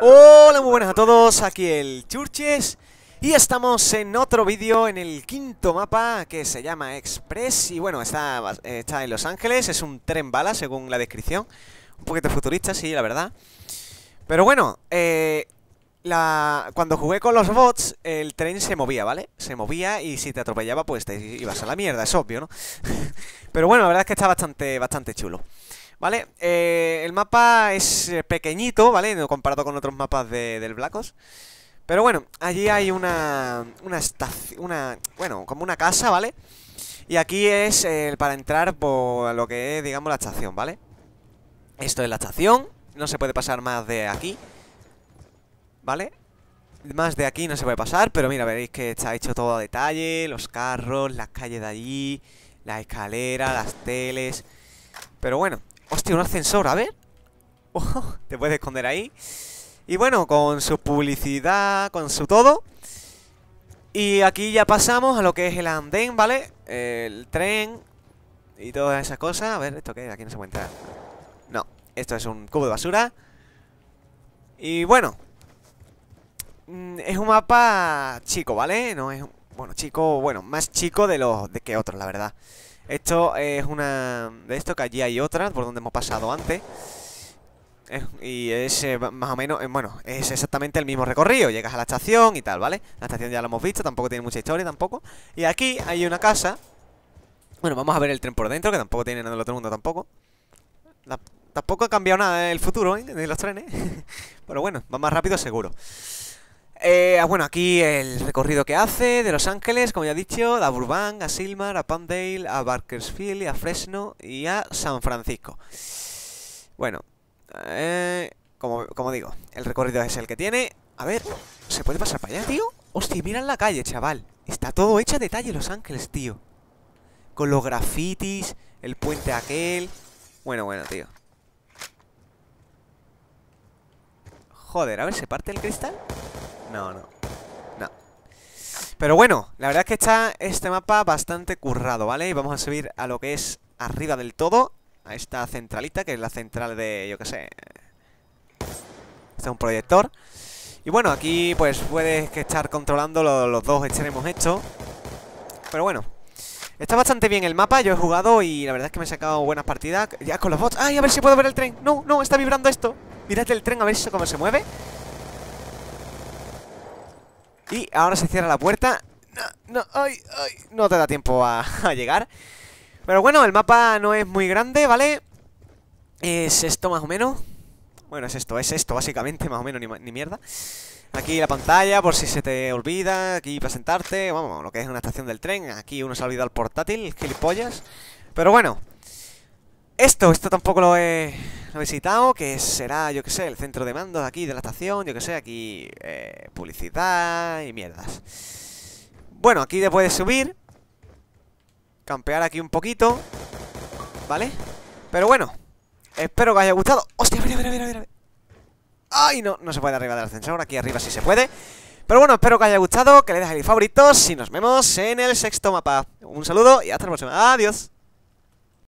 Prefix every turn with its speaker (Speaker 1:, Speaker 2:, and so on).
Speaker 1: Hola, muy buenas a todos, aquí el Churches y estamos en otro vídeo en el quinto mapa que se llama Express y bueno, está, está en Los Ángeles, es un tren bala según la descripción, un poquito futurista, sí, la verdad. Pero bueno, eh, la... cuando jugué con los bots, el tren se movía, ¿vale? Se movía y si te atropellaba, pues te ibas a la mierda, es obvio, ¿no? Pero bueno, la verdad es que está bastante, bastante chulo. ¿Vale? Eh, el mapa es eh, pequeñito, ¿vale? Comparado con otros mapas de, del Blacos. Pero bueno, allí hay una... Una estación... Una, bueno, como una casa, ¿vale? Y aquí es el eh, para entrar por lo que es, digamos, la estación, ¿vale? Esto es la estación. No se puede pasar más de aquí. ¿Vale? Más de aquí no se puede pasar, pero mira, veréis que está hecho todo a detalle. Los carros, las calles de allí, la escalera, las teles... Pero bueno, Hostia, un ascensor, a ver. te puedes esconder ahí. Y bueno, con su publicidad, con su todo. Y aquí ya pasamos a lo que es el andén, ¿vale? El tren y todas esas cosas. A ver, ¿esto qué? Aquí no se puede No, esto es un cubo de basura. Y bueno. Mm, es un mapa chico, ¿vale? No es... Bueno, chico, bueno, más chico de los de que otros, la verdad. Esto es una... De esto que allí hay otra, por donde hemos pasado antes. y es eh, más o menos, eh, bueno, es exactamente el mismo recorrido. Llegas a la estación y tal, ¿vale? La estación ya la hemos visto, tampoco tiene mucha historia tampoco. Y aquí hay una casa. Bueno, vamos a ver el tren por dentro, que tampoco tiene nada del otro mundo tampoco. tampoco ha cambiado nada el futuro ¿eh? de los trenes. Pero bueno, va más rápido seguro. Eh, ah, bueno, aquí el recorrido que hace de Los Ángeles, como ya he dicho, a Burbank, a Silmar, a Pandale, a Bakersfield, a Fresno y a San Francisco. Bueno, eh, como, digo, el recorrido es el que tiene. A ver, ¿se puede pasar para allá, tío? Hostia, mira la calle, chaval. Está todo hecho a detalle Los Ángeles, tío. Con los grafitis, el puente aquel... Bueno, bueno, tío. Joder, a ver, ¿se parte el cristal? No, no. No. Pero bueno, la verdad es que está este mapa bastante currado, ¿vale? Y vamos a subir a lo que es arriba del todo, a esta centralita, que es la central de, yo qué sé... Este es un proyector. Y bueno, aquí pues puedes que estar controlando los dos extremos hecho Pero bueno, Está bastante bien el mapa, yo he jugado y la verdad es que me he sacado buenas partidas Ya con los bots, ¡ay! A ver si puedo ver el tren No, no, está vibrando esto Mirad el tren a ver cómo se mueve y ahora se cierra la puerta. No, no, ay, ay, no te da tiempo a, llegar. Pero bueno, el mapa no es muy grande, ¿vale? Es esto más o menos. Bueno, es esto, es esto básicamente, más o menos, ni, mierda. Aquí la pantalla, por si se te olvida, aquí presentarte vamos, lo que es una estación del tren. Aquí uno se ha olvidado el portátil, gilipollas. Pero bueno, esto, esto tampoco lo he, visitado, que será, yo que sé, el centro de mando de aquí, de la estación, yo que sé, aquí eh, publicidad y mierdas. Bueno, aquí te puedes subir, campear aquí un poquito, ¿vale? Pero bueno, espero que os haya gustado. ¡Hostia, mira, mira, mira, mira! ¡Ay, no! No se puede arriba del ascensor, aquí arriba sí se puede. Pero bueno, espero que os haya gustado, que le deis favoritos y nos vemos en el sexto mapa. Un saludo y hasta la próxima. ¡Adiós!